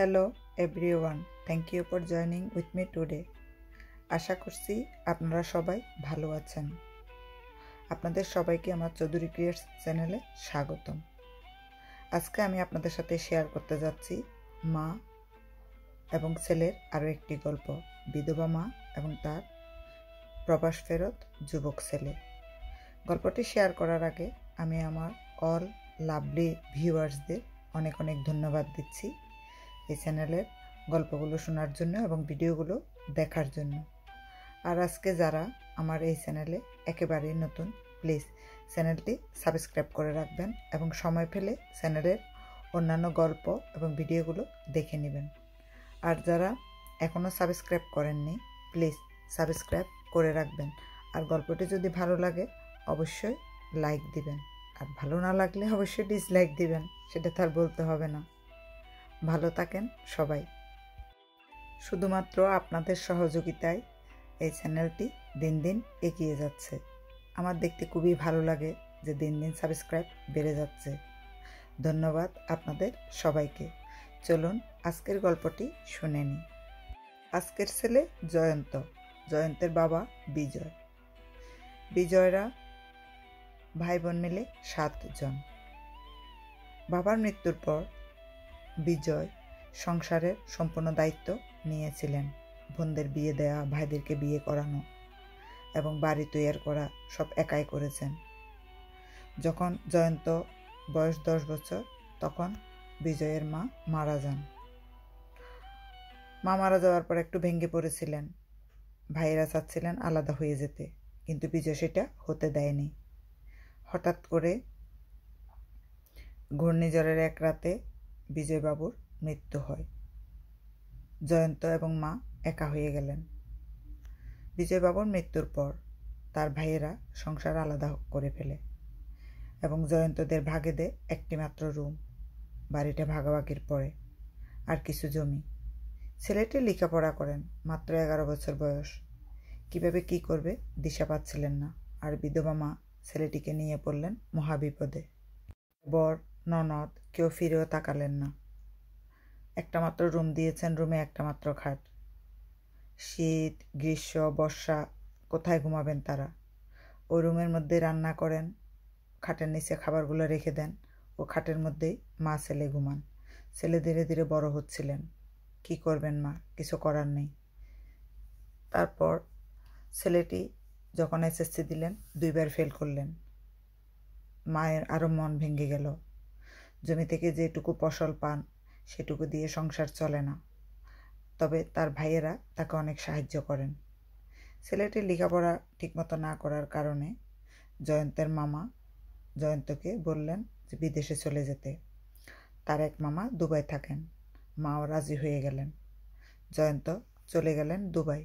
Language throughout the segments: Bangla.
hello everyone thank you for joining with me today আশা করছি আপনারা সবাই ভালো আছেন আপনাদের সবাইকে আমার চৌধুরী ক্রিয়েটস চ্যানেলে স্বাগতম আজকে আমি আপনাদের সাথে শেয়ার করতে যাচ্ছি মা এবং ছেলের আরও একটি গল্প বিধবা মা এবং তার প্রবাস ফেরত যুবক ছেলে গল্পটি শেয়ার করার আগে আমি আমার অল লাভলি ভিউয়ার্সদের অনেক অনেক ধন্যবাদ দিচ্ছি এই চ্যানেলের গল্পগুলো শোনার জন্য এবং ভিডিওগুলো দেখার জন্য আর আজকে যারা আমার এই চ্যানেলে একেবারেই নতুন প্লিজ চ্যানেলটি সাবস্ক্রাইব করে রাখবেন এবং সময় পেলে চ্যানেলের অন্যান্য গল্প এবং ভিডিওগুলো দেখে নেবেন আর যারা এখনও সাবস্ক্রাইব করেননি প্লিজ সাবস্ক্রাইব করে রাখবেন আর গল্পটি যদি ভালো লাগে অবশ্যই লাইক দিবেন আর ভালো না লাগলে অবশ্যই ডিসলাইক দিবেন সেটা তো আর বলতে হবে না ভালো থাকেন সবাই শুধুমাত্র আপনাদের সহযোগিতায় এই চ্যানেলটি দিন দিন এগিয়ে যাচ্ছে আমার দেখতে খুবই ভালো লাগে যে দিন দিন সাবস্ক্রাইব বেড়ে যাচ্ছে ধন্যবাদ আপনাদের সবাইকে চলুন আজকের গল্পটি শুনে নিই আজকের ছেলে জয়ন্ত জয়ন্তের বাবা বিজয় বিজয়রা ভাই বোন মিলে সাতজন বাবার মৃত্যুর পর বিজয় সংসারের সম্পূর্ণ দায়িত্ব নিয়েছিলেন বোনদের বিয়ে দেয়া ভাইদেরকে বিয়ে করানো এবং বাড়ি তৈয়ার করা সব একাই করেছেন যখন জয়ন্ত বয়স দশ বছর তখন বিজয়ের মা মারা যান মা মারা যাওয়ার পর একটু ভেঙে পড়েছিলেন ভাইয়েরা চাচ্ছিলেন আলাদা হয়ে যেতে কিন্তু বিজয় সেটা হতে দেয়নি হঠাৎ করে ঘূর্ণিঝড়ের এক রাতে বিজয়বাবুর মৃত্যু হয় জয়ন্ত এবং মা একা হয়ে গেলেন বিজয়বাবুর মৃত্যুর পর তার ভাইয়েরা সংসার আলাদা করে ফেলে এবং জয়ন্তদের ভাগে দেয় একটি মাত্র রুম বাড়িটা ভাগাভাগির পরে আর কিছু জমি ছেলেটি লেখাপড়া করেন মাত্র এগারো বছর বয়স কিভাবে কি করবে দিশা পাচ্ছিলেন না আর বিধবা মা ছেলেটিকে নিয়ে পড়লেন মহাবিপদে বর ননদ কেউ ফিরেও তাকালেন না একটা মাত্র রুম দিয়েছেন রুমে একটা মাত্র খাট শীত গ্রীষ্ম বর্ষা কোথায় ঘুমাবেন তারা ওই রুমের মধ্যে রান্না করেন খাটের নিচে খাবারগুলো রেখে দেন ও খাটের মধ্যেই মা ছেলে ঘুমান ছেলে ধীরে ধীরে বড় হচ্ছিলেন কি করবেন মা কিছু করার নেই তারপর ছেলেটি যখন এসএসসি দিলেন দুইবার ফেল করলেন মায়ের আরও মন ভেঙে গেল জমি থেকে যেটুকু ফসল পান সেটুকু দিয়ে সংসার চলে না তবে তার ভাইয়েরা তাকে অনেক সাহায্য করেন ছেলেটির লেখাপড়া ঠিকমতো না করার কারণে জয়ন্তের মামা জয়ন্তকে বললেন যে বিদেশে চলে যেতে তার এক মামা দুবাই থাকেন মাও রাজি হয়ে গেলেন জয়ন্ত চলে গেলেন দুবাই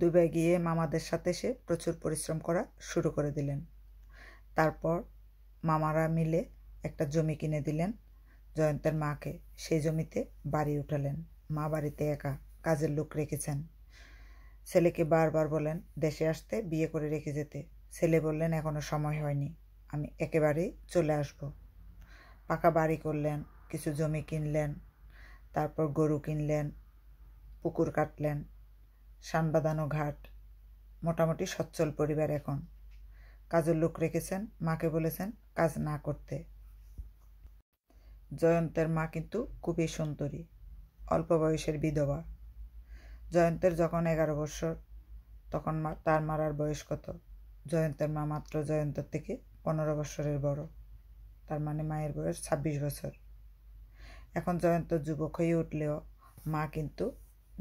দুবাই গিয়ে মামাদের সাথে সে প্রচুর পরিশ্রম করা শুরু করে দিলেন তারপর মামারা মিলে একটা জমি কিনে দিলেন জয়ন্তের মাকে সেই জমিতে বাড়ি উঠালেন মা বাড়িতে একা কাজের লোক রেখেছেন ছেলেকে বারবার বলেন দেশে আসতে বিয়ে করে রেখে যেতে ছেলে বললেন এখনও সময় হয়নি আমি একেবারেই চলে আসব পাকা বাড়ি করলেন কিছু জমি কিনলেন তারপর গরু কিনলেন পুকুর কাটলেন সানবাদানো ঘাট মোটামুটি সচ্ছল পরিবার এখন কাজের লোক রেখেছেন মাকে বলেছেন কাজ না করতে জয়ন্তের মা কিন্তু খুবই সুন্দরী অল্প বয়সের বিধবা জয়ন্তের যখন এগারো বছর তখন মা তার মারার বয়স কত জয়ন্তের মা মাত্র জয়ন্তর থেকে পনেরো বছরের বড় তার মানে মায়ের বয়স ছাব্বিশ বছর এখন জয়ন্ত যুবক হয়ে উঠলেও মা কিন্তু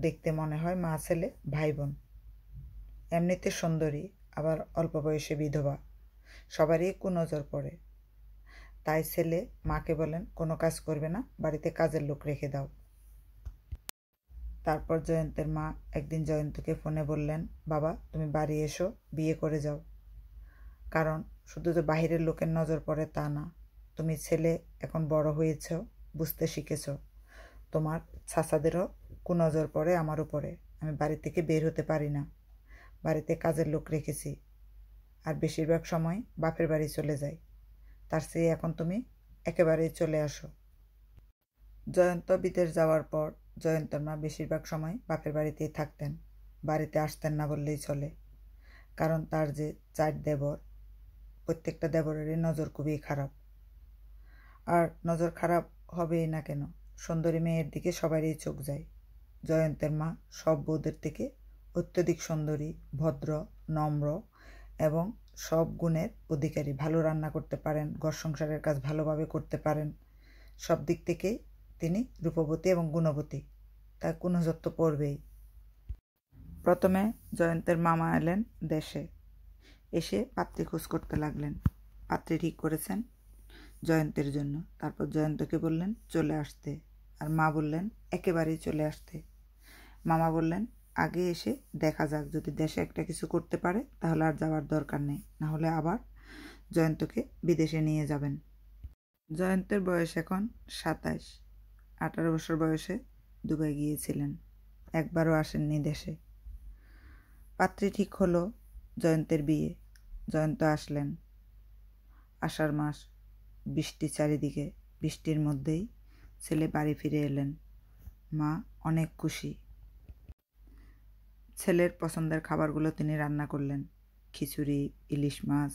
দেখতে মনে হয় মা ছেলে ভাই বোন এমনিতে সুন্দরী আবার অল্প বয়সে বিধবা সবারই কুনজর পড়ে তাই ছেলে মাকে বলেন কোনো কাজ করবে না বাড়িতে কাজের লোক রেখে দাও তারপর জয়ন্তের মা একদিন জয়ন্তকে ফোনে বললেন বাবা তুমি বাড়ি এসো বিয়ে করে যাও কারণ শুধু যে বাহিরের লোকের নজর পড়ে তা না তুমি ছেলে এখন বড় হয়েছ বুঝতে শিখেছ তোমার ছাসাদেরও কুনজর পড়ে আমার উপরে আমি বাড়ি থেকে বের হতে পারি না বাড়িতে কাজের লোক রেখেছি আর বেশিরভাগ সময় বাপের বাড়ি চলে যাই তার চেয়ে এখন তুমি একেবারেই চলে আসো জয়ন্ত বিদেশ যাওয়ার পর জয়ন্তর মা বেশিরভাগ সময় বাপের বাড়িতেই থাকতেন বাড়িতে আসতেন না বললেই চলে কারণ তার যে চার দেবর প্রত্যেকটা দেবরেরই নজর খুবই খারাপ আর নজর খারাপ হবেই না কেন সুন্দরী মেয়ের দিকে সবারই চোখ যায় জয়ন্তের মা সব বউদের থেকে অত্যধিক সুন্দরী ভদ্র নম্র এবং সব গুণের অধিকারী ভালো রান্না করতে পারেন ঘর সংসারের কাজ ভালোভাবে করতে পারেন সব দিক থেকেই তিনি রূপবতী এবং গুণবতী তার গুণযত্ব পড়বেই প্রথমে জয়ন্তের মামা এলেন দেশে এসে পাত্রী খোঁজ করতে লাগলেন পাত্রী ঠিক করেছেন জয়ন্তের জন্য তারপর জয়ন্তকে বললেন চলে আসতে আর মা বললেন একেবারেই চলে আসতে মামা বললেন আগে এসে দেখা যাক যদি দেশে একটা কিছু করতে পারে তাহলে আর যাওয়ার দরকার নেই নাহলে আবার জয়ন্তকে বিদেশে নিয়ে যাবেন জয়ন্তের বয়স এখন সাতাইশ আঠারো বছর বয়সে দুবাই গিয়েছিলেন একবারও আসেননি দেশে পাত্রী ঠিক হলো জয়ন্তের বিয়ে জয়ন্ত আসলেন আষাঢ় মাস বৃষ্টি চারিদিকে বৃষ্টির মধ্যেই ছেলে বাড়ি ফিরে এলেন মা অনেক খুশি ছেলের পছন্দের খাবারগুলো তিনি রান্না করলেন খিচুড়ি ইলিশ মাছ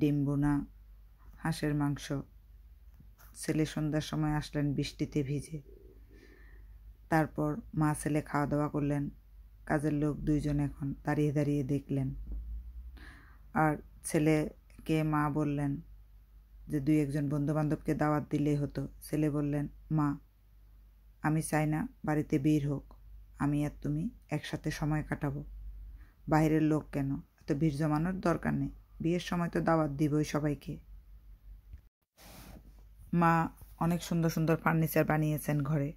ডিম বোনা হাঁসের মাংস ছেলে সন্ধ্যার সময় আসলেন বৃষ্টিতে ভিজে তারপর মা ছেলে খাওয়া দাওয়া করলেন কাজের লোক দুইজন এখন দাঁড়িয়ে দাঁড়িয়ে দেখলেন আর ছেলেকে মা বললেন যে দুই একজন বন্ধুবান্ধবকে দাওয়াত দিলেই হতো ছেলে বললেন মা আমি চাই না বাড়িতে বীর হোক আমি আর তুমি একসাথে সময় কাটাবো বাইরের লোক কেন এত ভিড় জমানোর দরকার নেই বিয়ের সময় তো দাওয়াত দিবই সবাইকে মা অনেক সুন্দর সুন্দর ফার্নিচার বানিয়েছেন ঘরে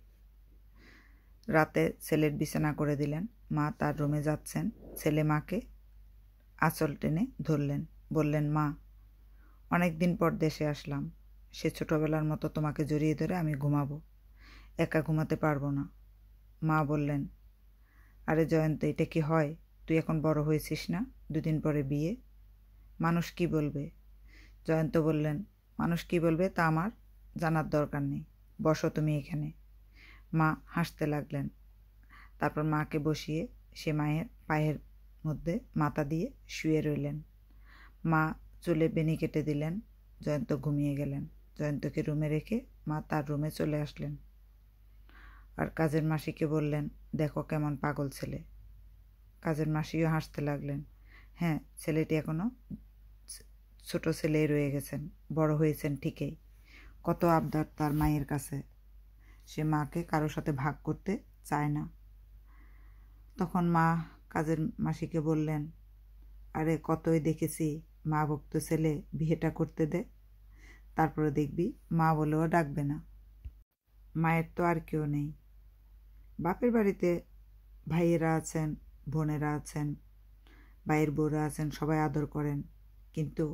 রাতে ছেলের বিছানা করে দিলেন মা তার রুমে যাচ্ছেন ছেলে মাকে আঁচল টেনে ধরলেন বললেন মা অনেক দিন পর দেশে আসলাম সে ছোটোবেলার মতো তোমাকে জড়িয়ে ধরে আমি ঘুমাবো একা ঘুমাতে পারবো না মা বললেন আরে জয়ন্ত এটা কি হয় তুই এখন বড় হয়েছিস না দুদিন পরে বিয়ে মানুষ কি বলবে জয়ন্ত বললেন মানুষ কি বলবে তা আমার জানার দরকার নেই বসো তুমি এখানে মা হাসতে লাগলেন তারপর মাকে বসিয়ে সে মায়ের পায়ের মধ্যে মাথা দিয়ে শুয়ে রইলেন মা চুলে বেনি কেটে দিলেন জয়ন্ত ঘুমিয়ে গেলেন জয়ন্তকে রুমে রেখে মা তার রুমে চলে আসলেন আর কাজের মাসিকে বললেন দেখো কেমন পাগল ছেলে কাজের মাসিও হাসতে লাগলেন হ্যাঁ ছেলেটি এখনও ছোট ছেলেই রয়ে গেছেন বড় হয়েছেন ঠিকই কত আবদার তার মায়ের কাছে সে মাকে কারোর সাথে ভাগ করতে চায় না তখন মা কাজের মাসিকে বললেন আরে কতই দেখেছি মা ভক্ত ছেলে বিয়েটা করতে দে তারপরে দেখবি মা বলেও ডাকবে না মায়ের তো আর কেউ নেই বাপের বাড়িতে ভাইয়েরা আছেন বোনেরা আছেন ভাইয়ের বউরা আছেন সবাই আদর করেন কিন্তু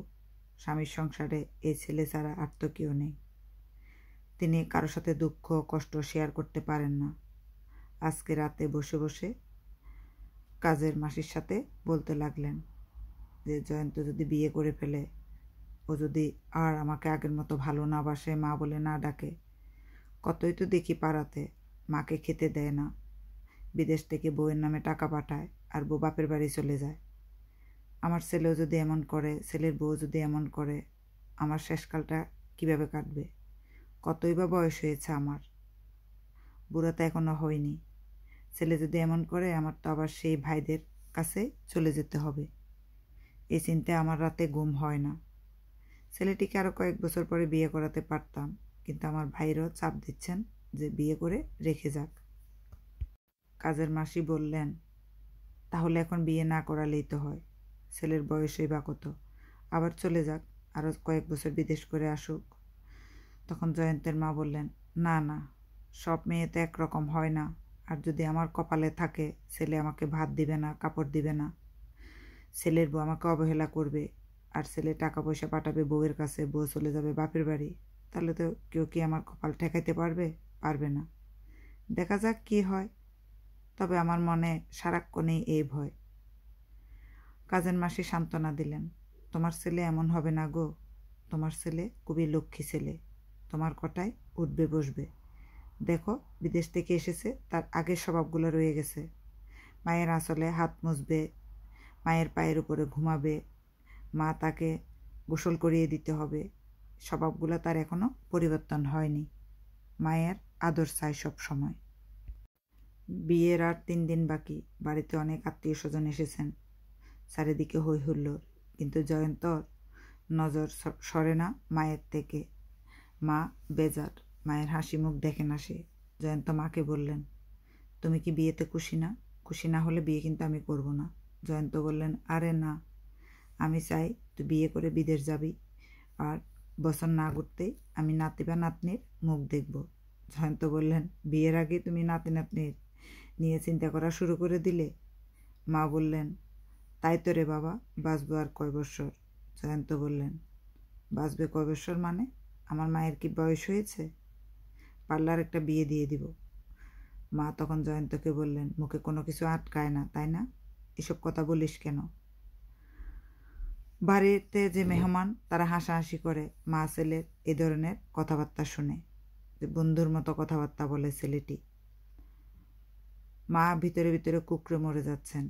স্বামীর সংসারে এই ছেলে ছাড়া আর তো কেউ নেই তিনি কারোর সাথে দুঃখ কষ্ট শেয়ার করতে পারেন না আজকে রাতে বসে বসে কাজের মাসির সাথে বলতে লাগলেন যে জয়ন্ত যদি বিয়ে করে ফেলে ও যদি আর আমাকে আগের মতো ভালো না বাসে মা বলে না ডাকে কতই তো দেখি পাড়াতে মাকে খেতে দেয় না বিদেশ থেকে বউয়ের নামে টাকা পাঠায় আর বউ বাপের বাড়ি চলে যায় আমার ছেলেও যদি এমন করে ছেলের বউ যদি এমন করে আমার শেষকালটা কিভাবে কাটবে কতই বা বয়স হয়েছে আমার বুড়া তো এখনও হয়নি ছেলে যদি এমন করে আমার তো আবার সেই ভাইদের কাছে চলে যেতে হবে এই চিন্তায় আমার রাতে ঘুম হয় না ছেলেটিকে আরও কয়েক বছর পরে বিয়ে করাতে পারতাম কিন্তু আমার ভাইরও চাপ দিচ্ছেন যে বিয়ে করে রেখে যাক কাজের মাসি বললেন তাহলে এখন বিয়ে না করালেই তো হয় ছেলের বয়সই বা কত আবার চলে যাক আরও কয়েক বছর বিদেশ করে আসুক তখন জয়ন্তের মা বললেন না না সব মেয়ে তো একরকম হয় না আর যদি আমার কপালে থাকে ছেলে আমাকে ভাত দিবে না কাপড় দিবে না ছেলের বউ আমাকে অবহেলা করবে আর ছেলে টাকা পয়সা পাঠাবে বউয়ের কাছে বউ চলে যাবে বাপের বাড়ি তাহলে তো কেউ কি আমার কপাল ঠেকাইতে পারবে পারবে না দেখা যাক কি হয় তবে আমার মনে সারাক্ষণেই এই ভয় কাজের মাসি সান্ত্বনা দিলেন তোমার ছেলে এমন হবে না গো তোমার ছেলে খুবই লক্ষ্মী ছেলে তোমার কটায় উঠবে বসবে দেখো বিদেশ থেকে এসেছে তার আগের স্বভাবগুলো রয়ে গেছে মায়ের আঁচলে হাত মুছবে মায়ের পায়ের উপরে ঘুমাবে মা তাকে গোসল করিয়ে দিতে হবে স্বভাবগুলো তার এখনও পরিবর্তন হয়নি মায়ের আদর চাই সব সময় বিয়ের আর তিন দিন বাকি বাড়িতে অনেক আত্মীয় স্বজন এসেছেন চারিদিকে হই হুল্লোড় কিন্তু জয়ন্তর নজর সরে না মায়ের থেকে মা বেজার মায়ের হাসি মুখ দেখে না সে জয়ন্ত মাকে বললেন তুমি কি বিয়েতে খুশি না খুশি না হলে বিয়ে কিন্তু আমি করব না জয়ন্ত বললেন আরে না আমি চাই তুই বিয়ে করে বিদেশ যাবি আর বছর না ঘুরতেই আমি নাতি বা নাতনির মুখ দেখব জয়ন্ত বললেন বিয়ের আগে তুমি নাতি নাতনি নিয়ে চিন্তা করা শুরু করে দিলে মা বললেন তাই তো রে বাবা বাঁচবো আর কয় বৎসর জয়ন্ত বললেন বাঁচবে কয় বৎসর মানে আমার মায়ের কি বয়স হয়েছে পার্লার একটা বিয়ে দিয়ে দিব মা তখন জয়ন্তকে বললেন মুখে কোনো কিছু আটকায় না তাই না এসব কথা বলিস কেন বাড়িতে যে মেহমান তারা হাসাহাসি করে মা ছেলের এ ধরনের কথাবার্তা শুনে যে বন্ধুর মতো কথাবার্তা বলে ছেলেটি মা ভিতরে ভিতরে কুকড়ে মরে যাচ্ছেন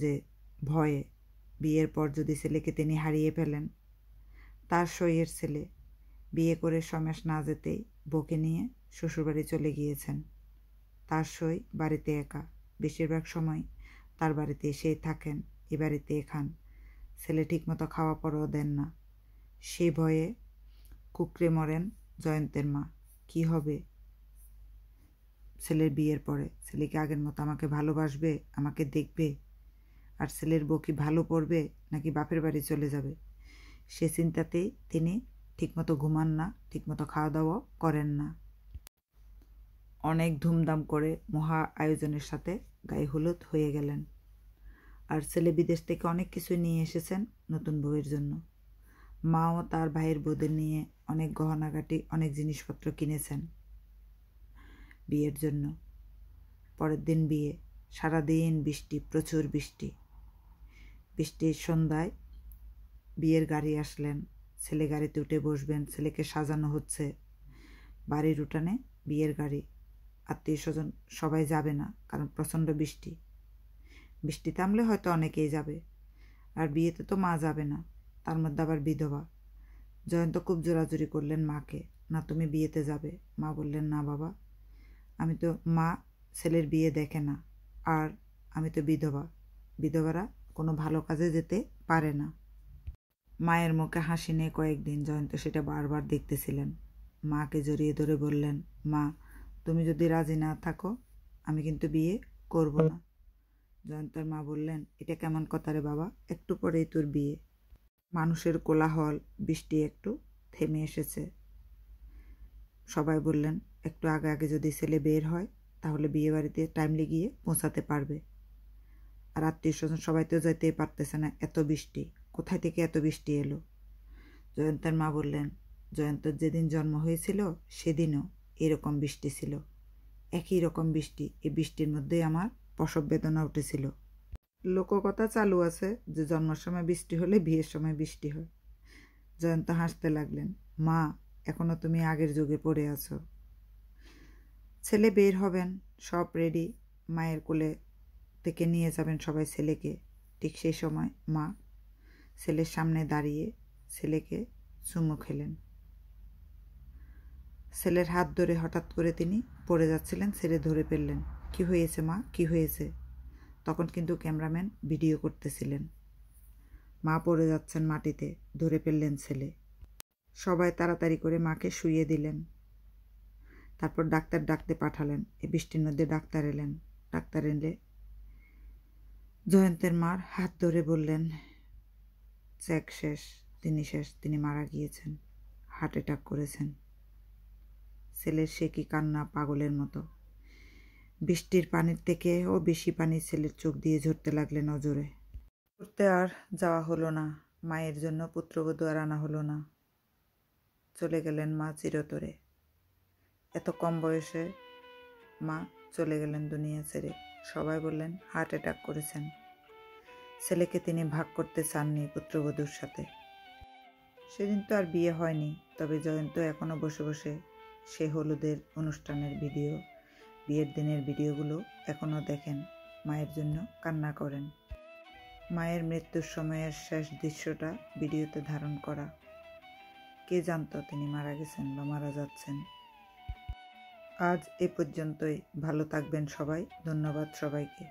যে ভয়ে বিয়ের পর যদি ছেলেকে তিনি হারিয়ে ফেলেন তার সইয়ের ছেলে বিয়ে করে সমেশ না যেতেই বকে নিয়ে শ্বশুরবাড়ি চলে গিয়েছেন তার সই বাড়িতে একা বেশিরভাগ সময় তার বাড়িতে এসেই থাকেন এ বাড়িতে খান ছেলে ঠিকমতো খাওয়া পরও দেন না সেই ভয়ে কুকড়ে মরেন জয়ন্তের মা কি হবে ছেলের বিয়ের পরে ছেলেকে আগের মতো আমাকে ভালোবাসবে আমাকে দেখবে আর ছেলের বউ কি ভালো পড়বে নাকি বাপের বাড়ি চলে যাবে সে চিন্তাতেই তিনি ঠিকমতো ঘুমান না ঠিকমতো খাওয়া দাওয়া করেন না অনেক ধুমধাম করে মহা আয়োজনের সাথে গায়ে হলুদ হয়ে গেলেন আর ছেলে বিদেশ থেকে অনেক কিছু নিয়ে এসেছেন নতুন বউয়ের জন্য মাও তার ভাইয়ের বোদের নিয়ে অনেক গহনাঘাটি অনেক জিনিসপত্র কিনেছেন বিয়ের জন্য পরের দিন বিয়ে সারাদিন বৃষ্টি প্রচুর বৃষ্টি বৃষ্টির সন্ধ্যায় বিয়ের গাড়ি আসলেন ছেলে গাড়িতে উঠে বসবেন ছেলেকে সাজানো হচ্ছে বাড়ির উঠানে বিয়ের গাড়ি আত্মীয় স্বজন সবাই যাবে না কারণ প্রচণ্ড বৃষ্টি বৃষ্টি থামলে হয়তো অনেকেই যাবে আর বিয়েতে তো মা যাবে না তার মধ্যে আবার বিধবা জয়ন্ত খুব জোরাজুরি করলেন মাকে না তুমি বিয়েতে যাবে মা বললেন না বাবা আমি তো মা ছেলের বিয়ে দেখে না আর আমি তো বিধবা বিধবারা কোনো ভালো কাজে যেতে পারে না মায়ের মুখে হাসি নিয়ে কয়েকদিন জয়ন্ত সেটা বারবার দেখতেছিলেন মাকে জড়িয়ে ধরে বললেন মা তুমি যদি রাজি না থাকো আমি কিন্তু বিয়ে করব না জয়ন্তর মা বললেন এটা কেমন কথা রে বাবা একটু পরেই তোর বিয়ে মানুষের কোলাহল বৃষ্টি একটু থেমে এসেছে সবাই বললেন একটু আগে আগে যদি ছেলে বের হয় তাহলে বিয়েবাড়িতে টাইমলি গিয়ে পৌঁছাতে পারবে আর আত্মীয় স্বজন সবাই তো যেতে পারতেছে না এত বৃষ্টি কোথায় থেকে এত বৃষ্টি এলো জয়ন্তের মা বললেন জয়ন্তর যেদিন জন্ম হয়েছিল সেদিনও এরকম বৃষ্টি ছিল একই রকম বৃষ্টি এই বৃষ্টির মধ্যেই আমার প্রসব বেদনা উঠেছিল লোককথা চালু আছে যে জন্মের সময় বৃষ্টি হলে বিয়ের সময় বৃষ্টি হয় জয়ন্ত হাসতে লাগলেন মা এখনো তুমি আগের যুগে পড়ে আছো ছেলে বের হবেন সব রেডি মায়ের কোলে থেকে নিয়ে যাবেন সবাই ছেলেকে ঠিক সেই সময় মা ছেলের সামনে দাঁড়িয়ে ছেলেকে চুমু খেলেন ছেলের হাত ধরে হঠাৎ করে তিনি পড়ে যাচ্ছিলেন ছেলে ধরে ফেললেন কি হয়েছে মা কি হয়েছে তখন কিন্তু ক্যামেরাম্যান ভিডিও করতেছিলেন মা পড়ে যাচ্ছেন মাটিতে ধরে ফেললেন ছেলে সবাই তাড়াতাড়ি করে মাকে শুইয়ে দিলেন তারপর ডাক্তার ডাকতে পাঠালেন এ বৃষ্টির মধ্যে ডাক্তার এলেন ডাক্তার এলে জয়ন্তের মার হাত ধরে বললেন চেক শেষ তিনি শেষ তিনি মারা গিয়েছেন হার্ট অ্যাটাক করেছেন ছেলের সে কি কান্না পাগলের মতো বৃষ্টির পানির থেকে ও বেশি পানি ছেলের চোখ দিয়ে ঝরতে লাগলে নজরে ঘুরতে আর যাওয়া হলো না মায়ের জন্য পুত্রবধূ আর আনা হলো না চলে গেলেন মা চিরতরে এত কম বয়সে মা চলে গেলেন দুনিয়া ছেড়ে সবাই বললেন হার্ট অ্যাটাক করেছেন ছেলেকে তিনি ভাগ করতে চাননি পুত্রবধূর সাথে সেদিন তো আর বিয়ে হয়নি তবে জয়ন্ত এখনও বসে বসে সে হলুদের অনুষ্ঠানের ভিডিও বিয়ের দিনের ভিডিওগুলো এখনও দেখেন মায়ের জন্য কান্না করেন মায়ের মৃত্যুর সময়ের শেষ দৃশ্যটা ভিডিওতে ধারণ করা কে জানত তিনি মারা গেছেন বা মারা যাচ্ছেন আজ এ পর্যন্তই ভালো থাকবেন সবাই ধন্যবাদ সবাইকে